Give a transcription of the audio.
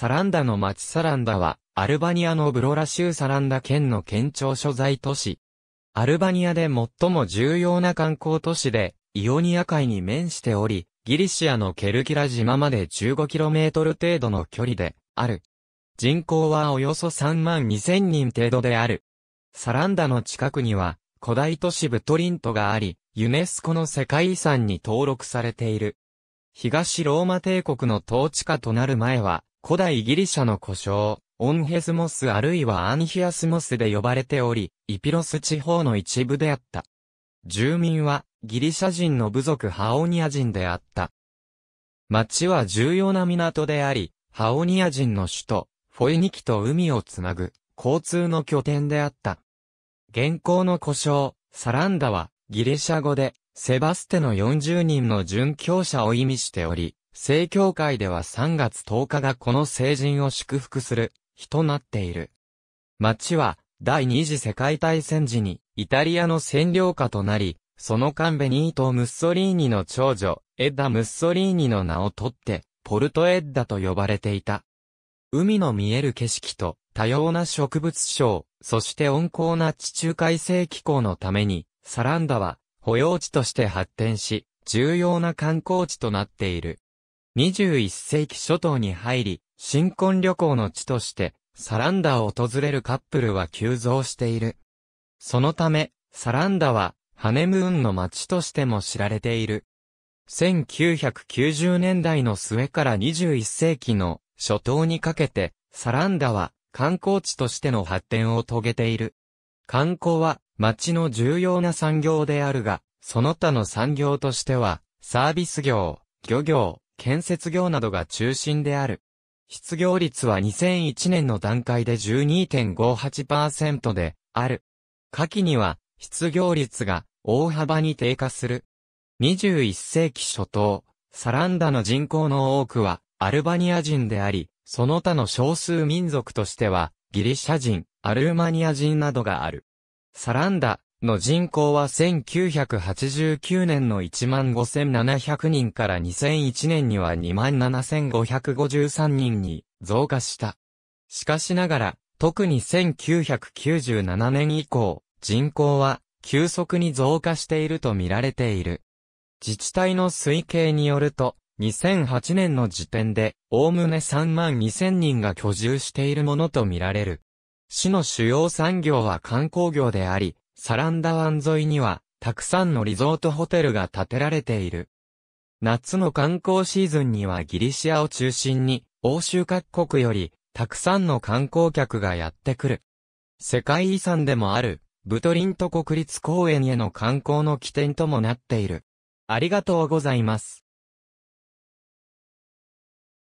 サランダの町サランダは、アルバニアのブロラ州サランダ県の県庁所在都市。アルバニアで最も重要な観光都市で、イオニア海に面しており、ギリシアのケルキラ島まで 15km 程度の距離で、ある。人口はおよそ3万2000人程度である。サランダの近くには、古代都市ブトリントがあり、ユネスコの世界遺産に登録されている。東ローマ帝国の統治下となる前は、古代ギリシャの故障、オンヘスモスあるいはアンヒアスモスで呼ばれており、イピロス地方の一部であった。住民は、ギリシャ人の部族ハオニア人であった。町は重要な港であり、ハオニア人の首都、フォイニキと海をつなぐ、交通の拠点であった。現行の故障、サランダは、ギリシャ語で、セバステの40人の殉教者を意味しており、正教会では3月10日がこの聖人を祝福する日となっている。町は第二次世界大戦時にイタリアの占領下となり、その間ベニート・ムッソリーニの長女、エッダ・ムッソリーニの名を取って、ポルト・エッダと呼ばれていた。海の見える景色と多様な植物省、そして温厚な地中海性気候のために、サランダは保養地として発展し、重要な観光地となっている。21世紀初頭に入り、新婚旅行の地として、サランダを訪れるカップルは急増している。そのため、サランダは、ハネムーンの街としても知られている。1990年代の末から21世紀の初頭にかけて、サランダは観光地としての発展を遂げている。観光は街の重要な産業であるが、その他の産業としては、サービス業、漁業、建設業などが中心である。失業率は2001年の段階で12.58%である。下記には失業率が大幅に低下する。21世紀初頭、サランダの人口の多くはアルバニア人であり、その他の少数民族としてはギリシャ人、アルーマニア人などがある。サランダの人口は1989年の15,700人から2001年には27,553人に増加した。しかしながら、特に1997年以降、人口は急速に増加していると見られている。自治体の推計によると、2008年の時点で、おおむね3万2000人が居住しているものとみられる。市の主要産業は観光業であり、サランダ湾沿いには、たくさんのリゾートホテルが建てられている。夏の観光シーズンにはギリシアを中心に、欧州各国より、たくさんの観光客がやってくる。世界遺産でもある、ブトリント国立公園への観光の起点ともなっている。ありがとうございます。